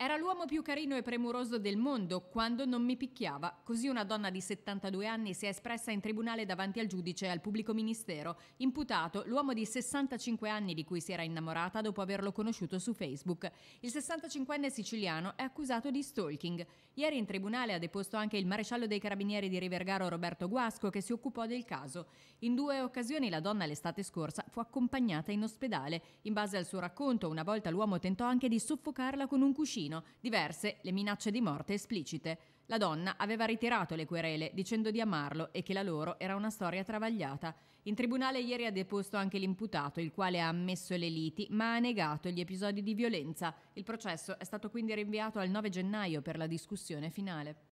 Era l'uomo più carino e premuroso del mondo quando non mi picchiava, così una donna di 72 anni si è espressa in tribunale davanti al giudice e al pubblico ministero, imputato l'uomo di 65 anni di cui si era innamorata dopo averlo conosciuto su Facebook. Il 65enne siciliano è accusato di stalking. Ieri in tribunale ha deposto anche il maresciallo dei carabinieri di Rivergaro Roberto Guasco che si occupò del caso. In due occasioni la donna l'estate scorsa fu accompagnata in ospedale. In base al suo racconto, una volta l'uomo tentò anche di soffocarla con un cuscino Torino, diverse le minacce di morte esplicite. La donna aveva ritirato le querele dicendo di amarlo e che la loro era una storia travagliata. In tribunale ieri ha deposto anche l'imputato, il quale ha ammesso le liti ma ha negato gli episodi di violenza. Il processo è stato quindi rinviato al 9 gennaio per la discussione finale.